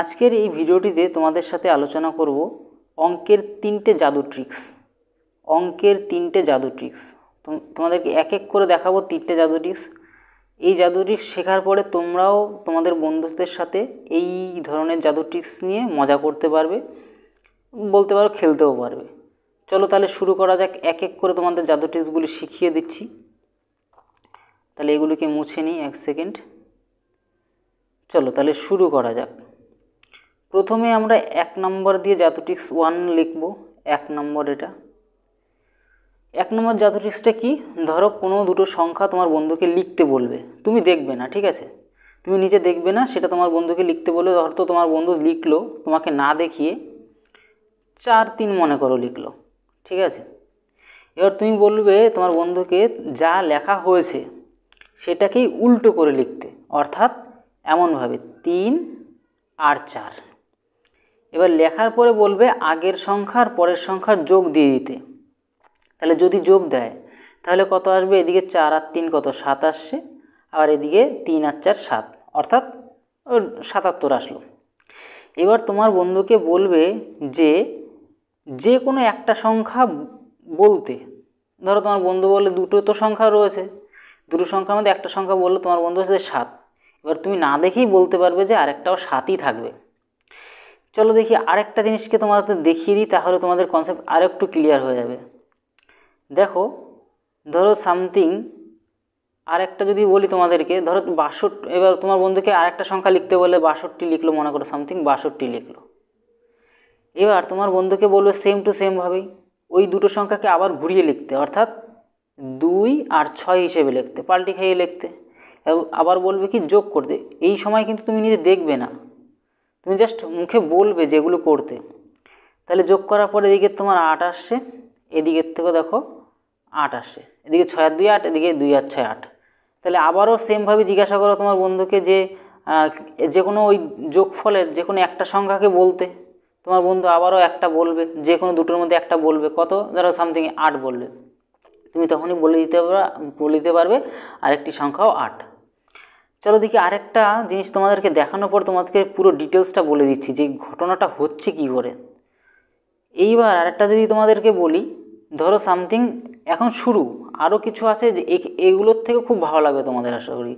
আজকের এই ভিডিওটিতে তোমাদের সাথে আলোচনা করব অঙ্কের তিনটে জাদু ট্রিক্স অঙ্কের তিনটে জাদু ট্রিক্স তোমাদেরকে এক এক করে দেখাবো তিনটে জাদু ট্রিক্স এই জাদু ট্রিক্স শেখার পরে তোমরাও তোমাদের বন্ধুদের সাথে এই ধরনের জাদু ট্রিক্স নিয়ে মজা করতে পারবে বলতে পারো খেলতেও পারবে চলো তাহলে শুরু করা যাক এক এক করে তোমাদের জাদু ট্রিক্সগুলি শিখিয়ে দিচ্ছি তাহলে এগুলিকে মুছে নিই এক সেকেন্ড চলো তাহলে শুরু করা যাক প্রথমে আমরা এক নম্বর দিয়ে জ্যাথোটিক্স ওয়ান লিখব এক নম্বর এটা এক নম্বর জ্যাথোটিক্সটা কি ধরো কোনো দুটো সংখ্যা তোমার বন্ধুকে লিখতে বলবে তুমি দেখবে না ঠিক আছে তুমি নিজে দেখবে না সেটা তোমার বন্ধুকে লিখতে বলবে ধরো তোমার বন্ধু লিখলো তোমাকে না দেখিয়ে চার তিন মনে করো লিখলো ঠিক আছে এবার তুমি বলবে তোমার বন্ধুকে যা লেখা হয়েছে সেটাকেই উল্টো করে লিখতে অর্থাৎ এমনভাবে তিন আর চার এবার লেখার পরে বলবে আগের সংখ্যার পরের সংখ্যার যোগ দিয়ে দিতে তাহলে যদি যোগ দেয় তাহলে কত আসবে এদিকে চার আর তিন কত সাত আসছে আবার এদিকে তিন আর চার সাত অর্থাৎ সাতাত্তর আসলো এবার তোমার বন্ধুকে বলবে যে যে কোনো একটা সংখ্যা বলতে ধরো তোমার বন্ধু বললে দুটো তো সংখ্যা রয়েছে দুটো সংখ্যার মধ্যে একটা সংখ্যা বললো তোমার বন্ধু হচ্ছে সাত এবার তুমি না দেখেই বলতে পারবে যে আরেকটাও সাতই থাকবে চলো দেখি আরেকটা জিনিসকে তোমাদের দেখিয়ে দিই তাহলে তোমাদের কনসেপ্ট আর একটু ক্লিয়ার হয়ে যাবে দেখো ধরো সামথিং আরেকটা যদি বলি তোমাদেরকে ধরো বাষট্টি এবার তোমার বন্ধুকে আরেকটা সংখ্যা লিখতে বলে বাষট্টি লিখলো মনে করো সামথিং বাষট্টি লিখলো এবার তোমার বন্ধুকে বলবে সেম টু সেমভাবেই ওই দুটো সংখ্যাকে আবার ঘুরিয়ে লিখতে অর্থাৎ দুই আর ছয় হিসেবে লিখতে পাল্টি খাইয়ে লিখতে আবার বলবে কি যোগ করতে এই সময় কিন্তু তুমি নিজে দেখবে না তুমি জাস্ট মুখে বলবে যেগুলো করতে তাহলে যোগ করার পরে এদিকে তোমার আট আসছে এদিকের থেকে দেখো আট আসছে এদিকে ছয় আর দুই আট এদিকে দুই আর ছয় আট তাহলে আবারও সেমভাবে জিজ্ঞাসা করো তোমার বন্ধুকে যে যে কোনো ওই যোগফলের যে কোনো একটা সংখ্যাকে বলতে তোমার বন্ধু আবারও একটা বলবে যে কোনো দুটোর মধ্যে একটা বলবে কত ধরো সামথিং আট বলবে তুমি তখনই বলে দিতে বলে দিতে পারবে আরেকটি সংখ্যাও আট চলো দেখি আরেকটা জিনিস তোমাদেরকে দেখানোর পর তোমাদেরকে পুরো ডিটেলসটা বলে দিচ্ছি যে ঘটনাটা হচ্ছে কী করে এইবার আরেকটা যদি তোমাদেরকে বলি ধরো সামথিং এখন শুরু আরও কিছু আছে যে এগুলোর থেকে খুব ভালো লাগবে তোমাদের আশা করি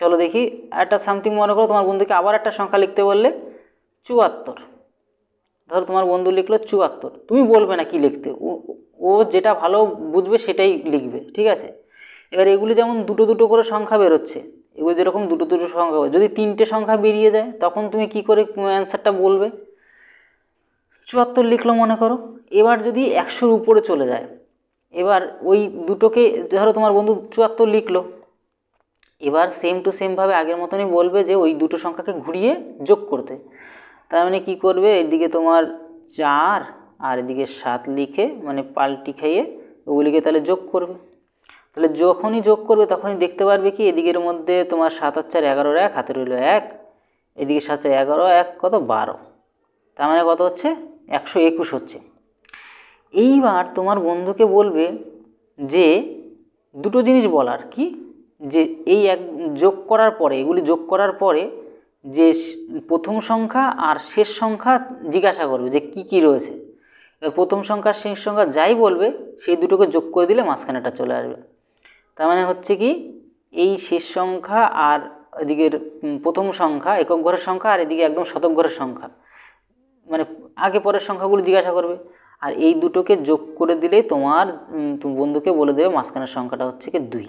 চলো দেখি একটা সামথিং মনে করো তোমার বন্ধুকে আবার একটা সংখ্যা লিখতে বললে চুয়াত্তর ধরো তোমার বন্ধু লিখলো চুয়াত্তর তুমি বলবে না কি লিখতে ও যেটা ভালো বুঝবে সেটাই লিখবে ঠিক আছে এবার এগুলি যেমন দুটো দুটো করে সংখ্যা বেরোচ্ছে এগুলো যেরকম দুটো দুটো সংখ্যা হবে যদি তিনটে সংখ্যা বেরিয়ে যায় তখন তুমি কি করে অ্যান্সারটা বলবে চুয়াত্তর লিখলো মনে করো এবার যদি একশোর উপরে চলে যায় এবার ওই দুটোকে ধরো তোমার বন্ধু চুয়াত্তর লিখলো এবার সেম টু সেমভাবে আগের মতনই বলবে যে ওই দুটো সংখ্যাকে ঘুরিয়ে যোগ করতে তার মানে কী করবে এদিকে তোমার চার আর এদিকে সাত লিখে মানে পাল্টি খাইয়ে ওগুলিকে তাহলে যোগ করবে তাহলে যখনই যোগ করবে তখনই দেখতে পারবে কি এদিকের মধ্যে তোমার সাত আর চার এগারোর এক হাতে রইল এক এদিকে সাত চার এগারো এক কত বারো তার মানে কত হচ্ছে একশো একুশ হচ্ছে এইবার তোমার বন্ধুকে বলবে যে দুটো জিনিস বলার কি যে এই এক যোগ করার পরে এগুলি যোগ করার পরে যে প্রথম সংখ্যা আর শেষ সংখ্যা জিজ্ঞাসা করবে যে কি কি রয়েছে প্রথম সংখ্যা শেষ সংখ্যা যাই বলবে সেই দুটোকে যোগ করে দিলে মাঝখানেটা চলে আসবে তার মানে হচ্ছে কি এই শেষ সংখ্যা আর এদিকের প্রথম সংখ্যা একক ঘরের সংখ্যা আর এদিকে একদম শতক ঘরের সংখ্যা মানে আগে পরের সংখ্যাগুলো জিজ্ঞাসা করবে আর এই দুটোকে যোগ করে দিলে তোমার বন্ধুকে বলে দেবে মাঝখানের সংখ্যাটা হচ্ছে কি দুই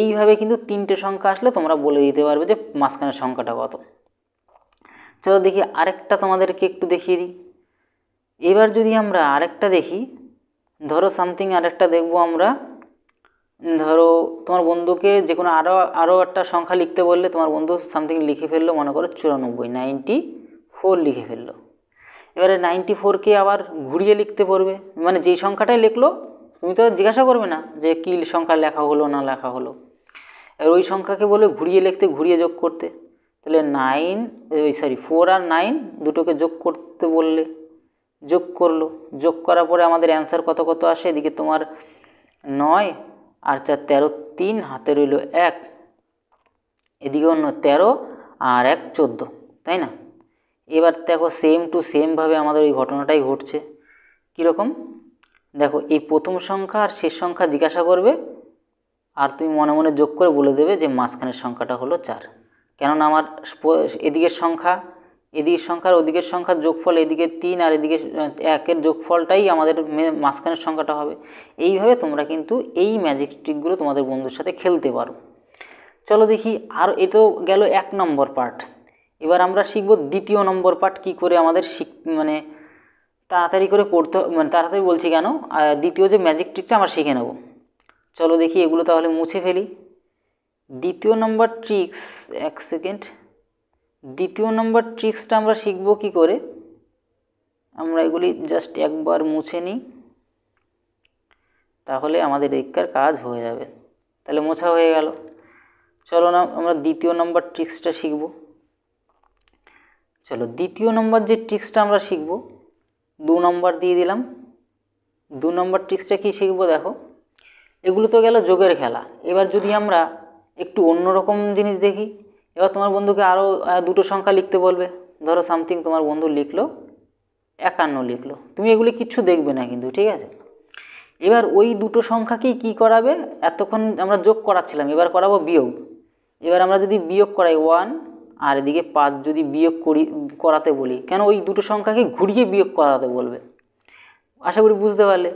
এইভাবে কিন্তু তিনটে সংখ্যা আসলে তোমরা বলে দিতে পারবে যে মাঝখানের সংখ্যাটা কত চলো দেখি আরেকটা তোমাদেরকে একটু দেখিয়ে দিই এবার যদি আমরা আরেকটা দেখি ধরো সামথিং আরেকটা দেখবো আমরা ধরো তোমার বন্ধুকে যে কোনো আরও আরও একটা সংখ্যা লিখতে বললে তোমার বন্ধু সামথিং লিখে ফেললো মনে করো চুরানব্বই নাইনটি ফোর লিখে ফেললো এবারে নাইনটি ফোরকে আবার ঘুরিয়ে লিখতে পড়বে মানে যেই সংখ্যাটাই লিখলো তুমি তো জিজ্ঞাসা করবে না যে কী সংখ্যা লেখা হলো না লেখা হলো এবার ওই সংখ্যাকে বলে ঘুরিয়ে লিখতে ঘুরিয়ে যোগ করতে তাহলে নাইন ওই সরি ফোর আর নাইন দুটোকে যোগ করতে বললে যোগ করলো যোগ করার পরে আমাদের অ্যান্সার কত কত আসে এদিকে তোমার নয় আর চার তেরো তিন হাতে রইল এক এদিকে অন্য তেরো আর এক চোদ্দো তাই না এবার দেখো সেম টু সেমভাবে আমাদের ওই ঘটনাটাই ঘটছে কীরকম দেখো এই প্রথম সংখ্যা আর শেষ সংখ্যা জিজ্ঞাসা করবে আর তুমি মনে মনে যোগ করে বলে দেবে যে মাঝখানের সংখ্যাটা হলো চার কেননা আমার এদিকের সংখ্যা এদিকের সংখ্যার ওদিকের সংখ্যার যোগফল এদিকে তিন আর এদিকে একের যোগফলটাই আমাদের মাঝখানের সংখ্যাটা হবে এইভাবে তোমরা কিন্তু এই ম্যাজিক ট্রিকগুলো তোমাদের বন্ধুর সাথে খেলতে পারো চলো দেখি আর এ তো গেল এক নম্বর পার্ট এবার আমরা শিখব দ্বিতীয় নম্বর পার্ট কি করে আমাদের শিখ মানে তাড়াতাড়ি করে করতে মানে তাড়াতাড়ি বলছি কেন দ্বিতীয় যে ম্যাজিক ট্রিকটা আমরা শিখে নেব চলো দেখি এগুলো তাহলে মুছে ফেলি দ্বিতীয় নম্বর ট্রিক্স এক সেকেন্ড দ্বিতীয় নম্বর ট্রিক্সটা আমরা শিখবো কি করে আমরা এগুলি জাস্ট একবার মুছে নিই তাহলে আমাদের এদিককার কাজ হয়ে যাবে তাহলে মোছা হয়ে গেল চলো না আমরা দ্বিতীয় নম্বর ট্রিক্সটা শিখব চলো দ্বিতীয় নম্বর যে ট্রিক্সটা আমরা শিখব দু নম্বর দিয়ে দিলাম দু নম্বর ট্রিক্সটা কী শিখবো দেখো এগুলো তো গেল যোগের খেলা এবার যদি আমরা একটু অন্যরকম জিনিস দেখি এবার তোমার বন্ধুকে আরও দুটো সংখ্যা লিখতে বলবে ধরো সামথিং তোমার বন্ধু লিখলো একান্ন লিখলো তুমি এগুলি কিচ্ছু দেখবে না কিন্তু ঠিক আছে এবার ওই দুটো সংখ্যাকেই কি করাবে এতক্ষণ আমরা যোগ করাচ্ছিলাম এবার করাবো বিয়োগ এবার আমরা যদি বিয়োগ করাই ওয়ান আর এদিকে পাঁচ যদি বিয়োগ করি করাতে বলি কেন ওই দুটো সংখ্যাকে ঘুরিয়ে বিয়োগ করাতে বলবে আশা করি বুঝতে পারলে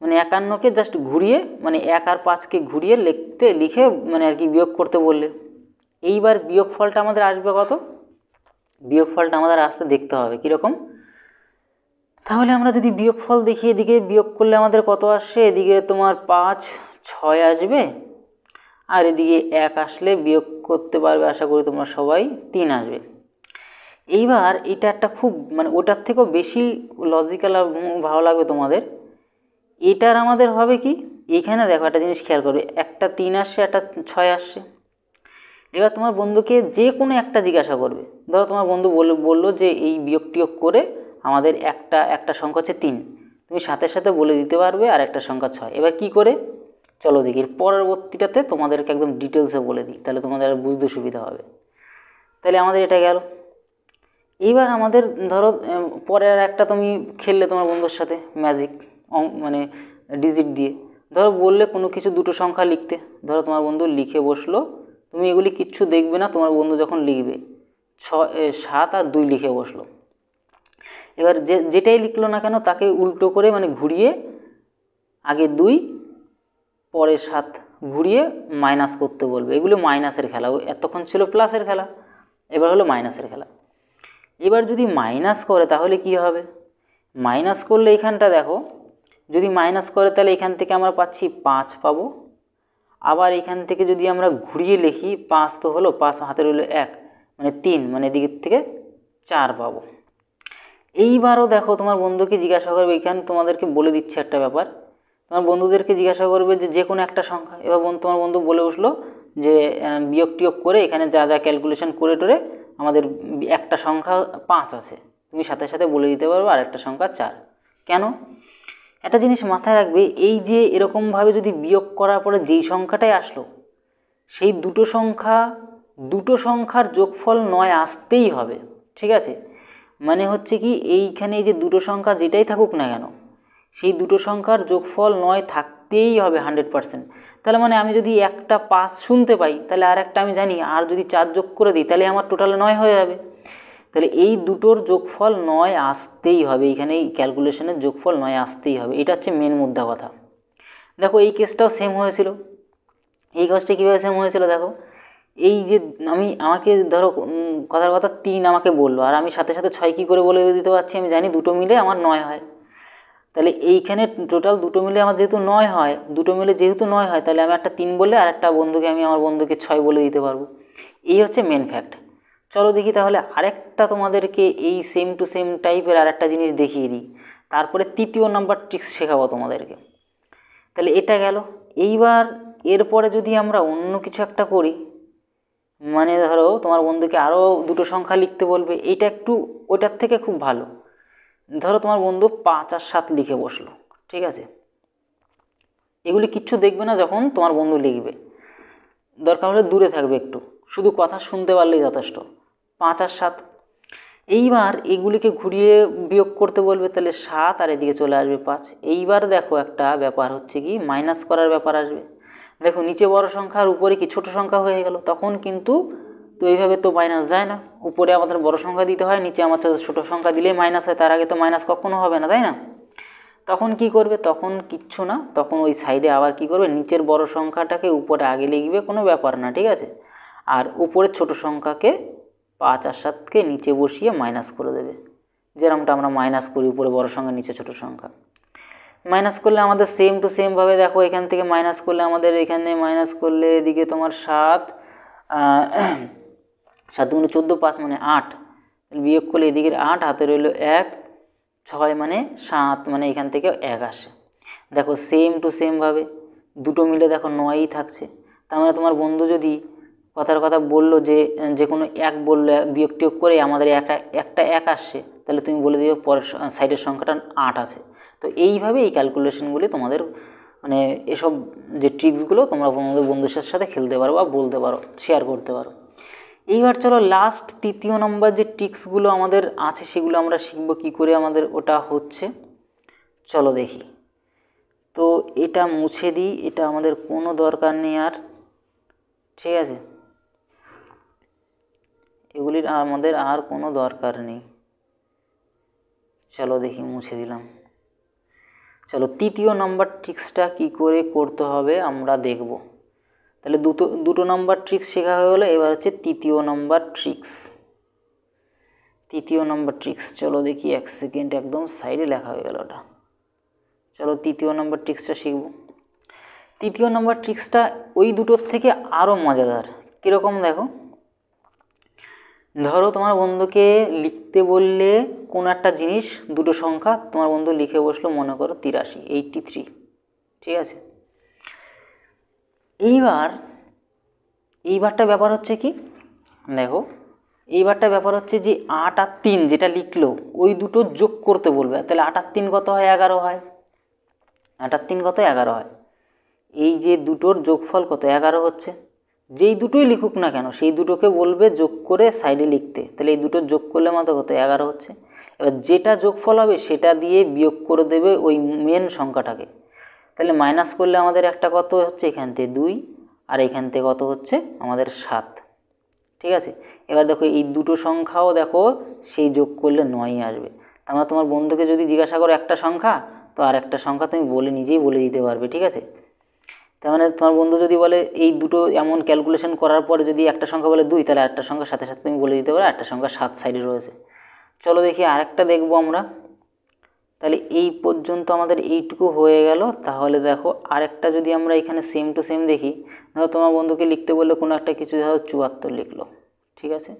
মানে একান্নকে জাস্ট ঘুরিয়ে মানে এক আর পাঁচকে ঘুরিয়ে লিখতে লিখে মানে আর কি বিয়োগ করতে বললে এইবার বিয়োগফলটা আমাদের আসবে কত বিয়োগফলটা আমাদের আসতে দেখতে হবে কীরকম তাহলে আমরা যদি বিয়োগফল দেখি এদিকে বিয়োগ করলে আমাদের কত আসছে এদিকে তোমার পাঁচ ছয় আসবে আর এদিকে এক আসলে বিয়োগ করতে পারবে আশা করি তোমরা সবাই তিন আসবে এইবার এটা একটা খুব মানে ওটার থেকেও বেশি লজিক্যাল ভালো লাগবে তোমাদের এটার আমাদের হবে কি এখানে দেখো একটা জিনিস খেয়াল করবে একটা তিন আসছে একটা ছয় আসছে এবার তোমার বন্ধুকে যে কোনো একটা জিজ্ঞাসা করবে ধরো তোমার বন্ধু বললো যে এই বিয়োগ টিয়োগ করে আমাদের একটা একটা সংখ্যা হচ্ছে তিন তুমি সাথে সাথে বলে দিতে পারবে আর একটা সংখ্যা ছয় এবার কি করে চলো দেখি পরবর্তীটাতে তোমাদেরকে একদম ডিটেলসে বলে দিই তাহলে তোমাদের আর বুঝতে সুবিধা হবে তাহলে আমাদের এটা গেল এইবার আমাদের ধরো পরের একটা তুমি খেললে তোমার বন্ধুর সাথে ম্যাজিক মানে ডিজিট দিয়ে ধরো বললে কোনো কিছু দুটো সংখ্যা লিখতে ধরো তোমার বন্ধু লিখে বসলো তুমি এগুলি কিচ্ছু দেখবে না তোমার বন্ধু যখন লিখবে ছ সাত আর দুই লিখে বসলো এবার যে যেটাই লিখলো না কেন তাকে উল্টো করে মানে ঘুরিয়ে আগে দুই পরে সাত ঘুরিয়ে মাইনাস করতে বলবে এগুলো মাইনাসের খেলা এতক্ষণ ছিল প্লাসের খেলা এবার হলো মাইনাসের খেলা এবার যদি মাইনাস করে তাহলে কি হবে মাইনাস করলে এখানটা দেখো যদি মাইনাস করে তাহলে এখান থেকে আমরা পাচ্ছি পাঁচ পাবো আবার এখান থেকে যদি আমরা ঘুরিয়ে লিখি পাঁচ তো হলো পাঁচ হাতে রইল এক মানে তিন মানে এদিক থেকে চার পাবো এইবারও দেখো তোমার বন্ধুকে জিজ্ঞাসা করবে এখানে তোমাদেরকে বলে দিচ্ছে একটা ব্যাপার তোমার বন্ধুদেরকে জিজ্ঞাসা করবে যে যে কোনো একটা সংখ্যা এবার বন্ধু তোমার বন্ধু বলে উঠলো যে বিয়োগ টিয়োগ করে এখানে যা যা ক্যালকুলেশন করে টরে আমাদের একটা সংখ্যা পাঁচ আছে তুমি সাথে সাথে বলে দিতে পারবে আর একটা সংখ্যা চার কেন একটা জিনিস মাথায় রাখবে এই যে এরকমভাবে যদি বিয়োগ করার পরে যেই সংখ্যাটাই আসলো সেই দুটো সংখ্যা দুটো সংখ্যার যোগফল নয় আসতেই হবে ঠিক আছে মানে হচ্ছে কি এইখানে যে দুটো সংখ্যা যেটাই থাকুক না কেন সেই দুটো সংখ্যার যোগফল নয় থাকতেই হবে হান্ড্রেড পারসেন্ট তাহলে মানে আমি যদি একটা পাঁচ শুনতে পাই তাহলে আর একটা আমি জানি আর যদি চার যোগ করে দিই তাহলে আমার টোটাল নয় হয়ে যাবে তাহলে এই দুটোর যোগফল নয় আসতেই হবে এইখানে এই ক্যালকুলেশনের যোগফল নয় আসতেই হবে এটা হচ্ছে মেন মুদ্রা কথা দেখো এই কেসটাও সেম হয়েছিল এই কেসটা কীভাবে সেম হয়েছিল দেখো এই যে আমি আমাকে ধরো কথার কথা তিন আমাকে বললো আর আমি সাথে সাথে ছয় কী করে বলে দিতে পারছি আমি জানি দুটো মিলে আমার নয় হয় তাহলে এইখানে টোটাল দুটো মিলে আমার যেহেতু নয় হয় দুটো মিলে যেহেতু নয় হয় তাহলে আমি একটা তিন বলে আর একটা বন্ধুকে আমি আমার বন্ধুকে ছয় বলে দিতে পারবো এই হচ্ছে মেন ফ্যাক্ট চলো দেখি তাহলে আরেকটা তোমাদেরকে এই সেম টু সেম টাইপের আরেকটা জিনিস দেখিয়ে দিই তারপরে তৃতীয় নাম্বার ট্রিক্স শেখাবো তোমাদেরকে তাহলে এটা গেল এইবার এরপরে যদি আমরা অন্য কিছু একটা করি মানে ধরো তোমার বন্ধুকে আরও দুটো সংখ্যা লিখতে বলবে এইটা একটু ওইটার থেকে খুব ভালো ধরো তোমার বন্ধু পাঁচ আর সাত লিখে বসলো ঠিক আছে এগুলি কিচ্ছু দেখবে না যখন তোমার বন্ধু লিখবে দরকার হলে দূরে থাকবে একটু শুধু কথা শুনতে পারলেই যথেষ্ট পাঁচ আর সাত এইবার এগুলিকে ঘুরিয়ে বিয়োগ করতে বলবে তাহলে সাত আর এদিকে চলে আসবে পাঁচ এইবার দেখো একটা ব্যাপার হচ্ছে কি মাইনাস করার ব্যাপার আসবে দেখো নিচে বড় সংখ্যা আর উপরে কি ছোট সংখ্যা হয়ে গেল তখন কিন্তু তো এইভাবে তো মাইনাস যায় না উপরে আমাদের বড় সংখ্যা দিতে হয় নিচে আমার ছোটো সংখ্যা দিলেই মাইনাস হয় তার আগে তো মাইনাস কখনো হবে না তাই না তখন কি করবে তখন কিচ্ছু না তখন ওই সাইডে আবার কি করবে নিচের বড় সংখ্যাটাকে উপরে আগে লিখবে কোনো ব্যাপার না ঠিক আছে আর উপরের ছোট সংখ্যাকে পাঁচ আর সাতকে নিচে বসিয়ে মাইনাস করে দেবে যেরমটা আমরা মাইনাস করি উপরে বড় সংখ্যা নিচে ছোট সংখ্যা মাইনাস করলে আমাদের সেম টু সেমভাবে দেখো এখান থেকে মাইনাস করলে আমাদের এখানে মাইনাস করলে এদিকে তোমার সাত সাত গুণ চোদ্দো পাঁচ মানে আট বিয়োগ করলে এদিকের আট হাতে রইল এক ছয় মানে সাত মানে এখান থেকে এক আসে দেখো সেম টু সেমভাবে দুটো মিলে দেখো নয়ই থাকছে তার মানে তোমার বন্ধু যদি কথার কথা বললো যে যে কোনো এক বললো বিয়োগ টিয়োগ করে আমাদের একটা একটা এক আসছে তাহলে তুমি বলে দিও পরের সাইডের সংখ্যাটা আট আছে তো এইভাবে এই ক্যালকুলেশনগুলি তোমাদের মানে এসব যে ট্রিক্সগুলো তোমরা তোমাদের বন্ধুদের সাথে খেলতে পারো বা বলতে পারো শেয়ার করতে পারো এইবার চলো লাস্ট তৃতীয় নম্বর যে ট্রিক্সগুলো আমাদের আছে সেগুলো আমরা শিখব কি করে আমাদের ওটা হচ্ছে চলো দেখি তো এটা মুছে দিই এটা আমাদের কোনো দরকার নেই আর ঠিক আছে এগুলির আমাদের আর কোনো দরকার নেই চলো দেখি মুছে দিলাম চলো তৃতীয় নাম্বার ট্রিক্সটা কি করে করতে হবে আমরা দেখব তাহলে দুটো দুটো নাম্বার ট্রিক্স শেখা হয়ে গেলো এবার হচ্ছে তৃতীয় নাম্বার ট্রিক্স তৃতীয় নাম্বার ট্রিক্স চলো দেখি এক সেকেন্ড একদম সাইডে লেখা হয়ে গেল ওটা চলো তৃতীয় নাম্বার ট্রিক্সটা শিখব তৃতীয় নাম্বার ট্রিক্সটা ওই দুটোর থেকে আরও মজাদার কীরকম দেখো ধরো তোমার বন্ধুকে লিখতে বললে কোনো একটা জিনিস দুটো সংখ্যা তোমার বন্ধু লিখে বসলো মনে করো তিরাশি এইটটি থ্রি ঠিক আছে এইবার এইবারটা ব্যাপার হচ্ছে কি দেখো এইবারটা ব্যাপার হচ্ছে যে আট আর তিন যেটা লিখলো ওই দুটো যোগ করতে বলবে তাহলে আট আর তিন কত হয় এগারো হয় আট আর তিন কত এগারো হয় এই যে দুটোর যোগফল কত এগারো হচ্ছে যেই দুটোই লিখুক না কেন সেই দুটোকে বলবে যোগ করে সাইডে লিখতে তাহলে এই দুটো যোগ করলে মাত্র কত এগারো হচ্ছে এবার যেটা যোগফল হবে সেটা দিয়ে বিয়োগ করে দেবে ওই মেন সংখ্যাটাকে তাহলে মাইনাস করলে আমাদের একটা কত হচ্ছে এখান থেকে দুই আর এখান থেকে কত হচ্ছে আমাদের সাত ঠিক আছে এবার দেখো এই দুটো সংখ্যাও দেখো সেই যোগ করলে নয়ই আসবে আমরা মানে তোমার বন্ধুকে যদি জিজ্ঞাসা করো একটা সংখ্যা তো আর একটা সংখ্যা তুমি বলে নিজেই বলে দিতে পারবে ঠিক আছে তার মানে তোমার বন্ধু যদি বলে এই দুটো এমন ক্যালকুলেশন করার পরে যদি একটা সংখ্যা বলে দুই তাহলে একটা সংখ্যা সাথে সাথে তুমি বলে দিতে পারো একটা সংখ্যা সাত সাইডে রয়েছে চলো দেখি আরেকটা দেখবো আমরা তাহলে এই পর্যন্ত আমাদের এইটুকু হয়ে গেল তাহলে দেখো আরেকটা যদি আমরা এখানে সেম টু সেম দেখি ধরো তোমার বন্ধুকে লিখতে বললে কোনো একটা কিছু ধরো চুয়াত্তর লিখলো ঠিক আছে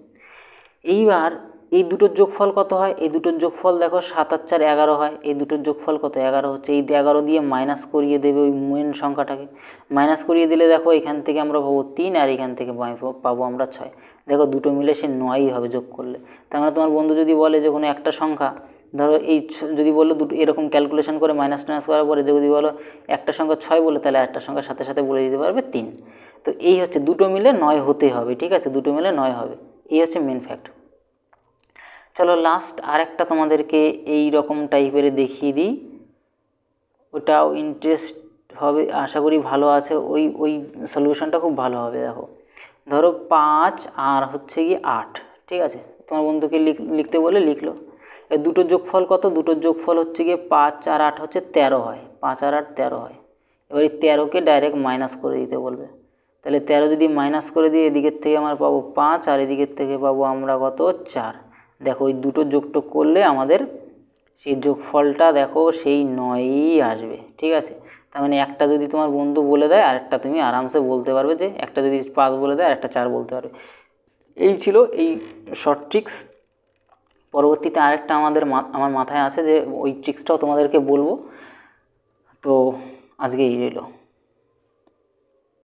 এইবার এই দুটোর যোগফল কত হয় এই দুটোর যোগফল দেখো সাত আর চার এগারো হয় এই দুটোর যোগফল কত এগারো হচ্ছে এই এগারো দিয়ে মাইনাস করিয়ে দেবে ওই মেন সংখ্যাটাকে মাইনাস করিয়ে দিলে দেখো এখান থেকে আমরা পাবো তিন আর এখান থেকে পাবো আমরা ছয় দেখো দুটো মিলে সে নয়ই হবে যোগ করলে তার মানে তোমার বন্ধু যদি বলে যে কোনো একটা সংখ্যা ধরো এই যদি বলো দুটো এরকম ক্যালকুলেশন করে মাইনাস টাইনাস করার পরে যদি বলো একটা সংখ্যা ছয় বলে তাহলে একটা সংখ্যা সাথে সাথে বলে দিতে পারবে তিন তো এই হচ্ছে দুটো মিলে নয় হতে হবে ঠিক আছে দুটো মিলে নয় হবে এই হচ্ছে মেন ফ্যাক্ট চলো লাস্ট আরেকটা তোমাদেরকে এই রকম টাইপের দেখিয়ে দিই ওটাও ইন্টারেস্ট হবে আশা করি ভালো আছে ওই ওই সলিউশনটা খুব ভালো হবে দেখো ধরো পাঁচ আর হচ্ছে গিয়ে আট ঠিক আছে তোমার বন্ধুকে লিখতে বলে লিখলো দুটো যোগফল কত দুটো যোগফল হচ্ছে গিয়ে পাঁচ আর আট হচ্ছে তেরো হয় পাঁচ আর আট তেরো হয় এবার এই তেরোকে ডাইরেক্ট মাইনাস করে দিতে বলবে তাহলে তেরো যদি মাইনাস করে দিই এদিকের থেকে আমরা পাবো পাঁচ আর এদিকের থেকে পাবো আমরা কত চার দেখো ওই দুটো যোগটোগ করলে আমাদের সেই যোগফলটা দেখো সেই নয়ই আসবে ঠিক আছে তার মানে একটা যদি তোমার বন্ধু বলে দেয় আরেকটা তুমি আরামসে বলতে পারবে যে একটা যদি পাঁচ বলে দেয় আরেকটা চার বলতে পারবে এই ছিল এই শর্ট ট্রিক্স পরবর্তীতে আরেকটা আমাদের আমার মাথায় আছে যে ওই ট্রিক্সটাও তোমাদেরকে বলবো তো আজকে এই রইলো